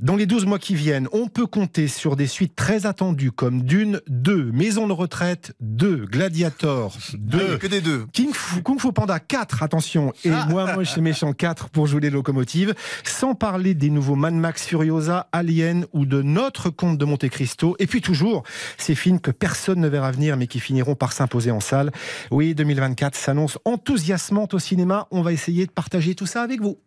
Dans les 12 mois qui viennent, on peut compter sur des suites très attendues comme Dune 2, Maison de retraite 2, Gladiator 2, ah, que des deux. Kung Fu Panda 4, attention, et ah. moi, Moi je suis Méchant 4 pour jouer les locomotives, sans parler des nouveaux Mad Max Furiosa, Alien ou de Notre Comte de Monte Cristo, et puis toujours ces films que personne ne verra venir mais qui finiront par s'imposer en salle. Oui, 2024 s'annonce enthousiasmante au cinéma, on va essayer de partager tout ça avec vous.